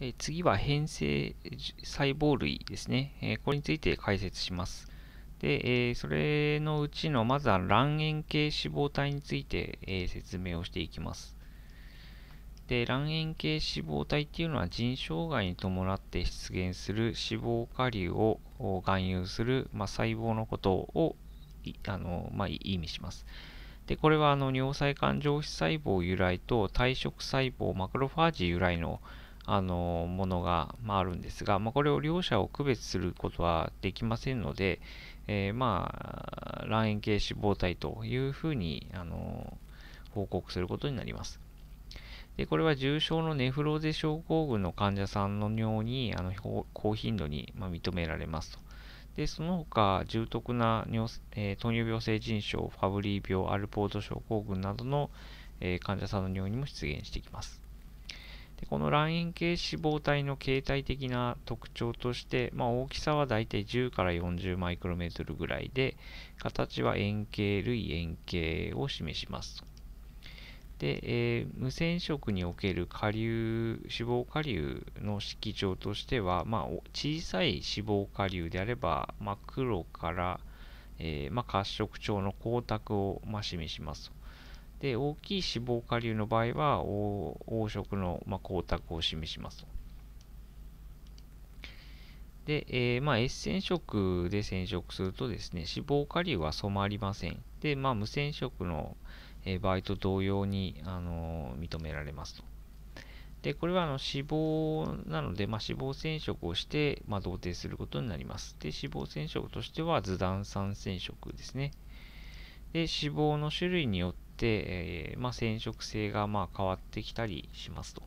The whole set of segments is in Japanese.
え次は変性細胞類ですね、えこれについて解説します。で、えそれのうちのまずは卵塩系脂肪体について、え説明をしていきます。で、卵円形脂肪体っていうのは腎障害に伴って出現する脂肪下流を含有する、まあ、細胞のことをあの、まあ、意味します。で、これはあの尿細管上皮細胞由来と体色細胞マクロファージ由来の、あのものが、まあ、るんですが、まあ、これを両者を区別することはできませんので、えー、まあ、卵円形脂肪体というふうに、あの報告することになります。でこれは重症のネフローゼ症候群の患者さんの尿にあの高頻度に、ま認められますと。でその他、重篤な尿、えー、糖尿病性腎症、ファブリー病、アルポート症候群などの、えー、患者さんの尿にも出現してきます。でこの卵円形脂肪体の形態的な特徴として、まあ、大きさはだいたい10から40マイクロメートルぐらいで形は円形類円形を示しますで、えー、無染色における下流脂肪下流の色調としては、まあ、小さい脂肪下流であれば、まあ、黒から、えーまあ、褐色調の光沢を、まあ、示しますで、大きい脂肪下流の場合は、黄色の、まあ、光沢を示しますと。で、えー、まあ、エッセン色で染色するとですね、脂肪顆粒は染まりません。で、まあ、無染色の場合と同様に、あのー、認められますと。で、これはあの脂肪なので、まあ、脂肪染色をして、まあ、同定することになります。で、脂肪染色としては図段酸染色ですね。で、脂肪の種類によって、えー、まあ、染色性がまあ変わってきたりしますと。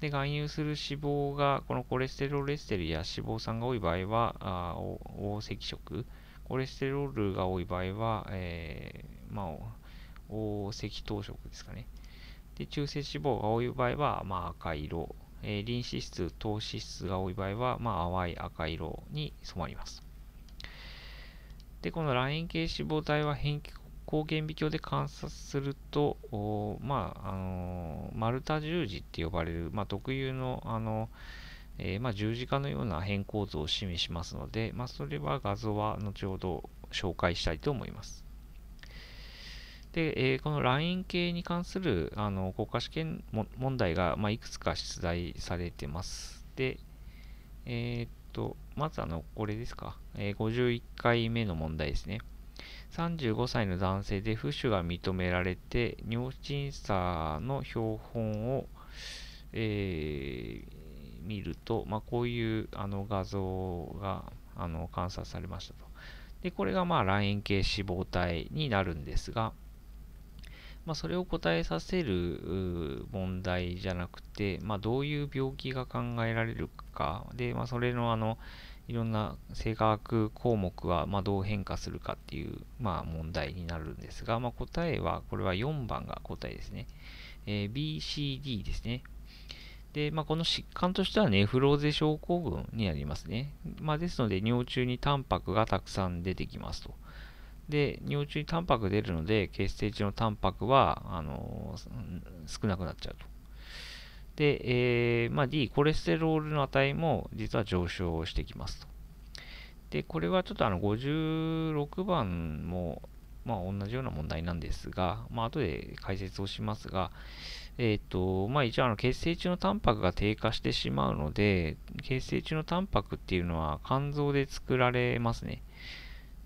で、含有する脂肪が、このコレステロールエステルや脂肪酸が多い場合は、あ黄赤色、コレステロールが多い場合は、えー、まあ、黄赤糖色ですかね。で、中性脂肪が多い場合は、まあ、赤色、えー、リン脂質、糖脂質が多い場合は、まあ、淡い赤色に染まります。で、この卵円形脂肪体は変形光顕微鏡で観察すると、まあ、あの丸太十字って呼ばれる、まあ、特有のあの、えー、まあ、十字架のような変構図を示しますので、まあ、それは画像は後ほど紹介したいと思います。で、えー、このライン系に関するあの国家試験問題が、まあ、いくつか出題されてます。で、えー、っと、まずあの、これですか、えー、51回目の問題ですね。35歳の男性で不腫が認められて、尿審査の標本を、えー、見ると、まあ、こういうあの画像があの観察されましたと。で、これがまあ卵円形脂肪体になるんですが、まあ、それを答えさせる問題じゃなくて、まあ、どういう病気が考えられるかで、まあ、それのあのいろんな性格項目はまどう変化するかっていう、まあ、問題になるんですが、まあ、答えはこれは4番が答えですね、えー、BCD ですねで、まあ、この疾患としてはネフローゼ症候群になりますね、まあ、ですので尿中にタンパクがたくさん出てきますとで、尿中にタンパク出るので、血清中のタンパクは、あのー、少なくなっちゃうと。で、えー、まあ、D、コレステロールの値も実は上昇してきますと。で、これはちょっとあの56番も、まあ、同じような問題なんですが、まあ、後で解説をしますが、えっ、ー、と、まあ、一応あの血清中のタンパクが低下してしまうので、血清中のタンパクっていうのは肝臓で作られますね。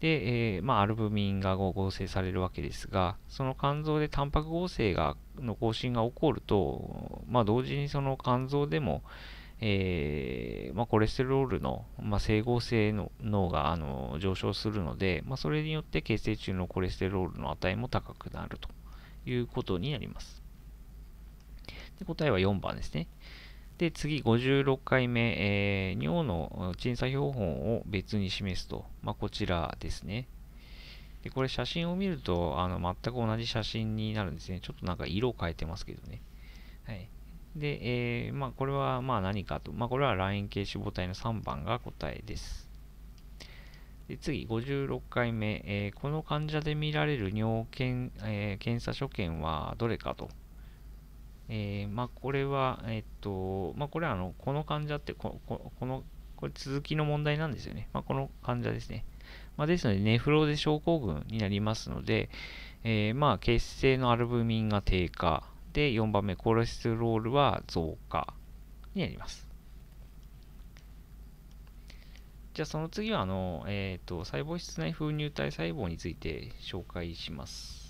で、えー、まあ、アルブミンが合成されるわけですが、その肝臓でタンパク合成がの更新が起こると、まあ、同時にその肝臓でも、えー、まあ、コレステロールの、まあ、整合性の脳があの上昇するので、まあ、それによって血清中のコレステロールの値も高くなるということになります。で答えは4番ですね。で、次、56回目、えー、尿の鎮査標本を別に示すと。まあ、こちらですね。で、これ写真を見ると、あの、全く同じ写真になるんですね。ちょっとなんか色を変えてますけどね。はい。で、えー、まあ、これはまあ何かと。まあ、これは楕円形脂肪体の3番が答えです。で次、56回目、えー、この患者で見られる尿検,、えー、検査所見はどれかと。えー、まあ、これは、えっと、まあ、これはあの、この患者ってこ、ここの、これ続きの問題なんですよね。まあ、この患者ですね。まあ、ですので、ネフローゼ症候群になりますので、えー、まあ、血清のアルブミンが低下、で、4番目、コレステロールは増加になります。じゃあ、その次は、あの、えっ、ー、と、細胞質内封入体細胞について紹介します。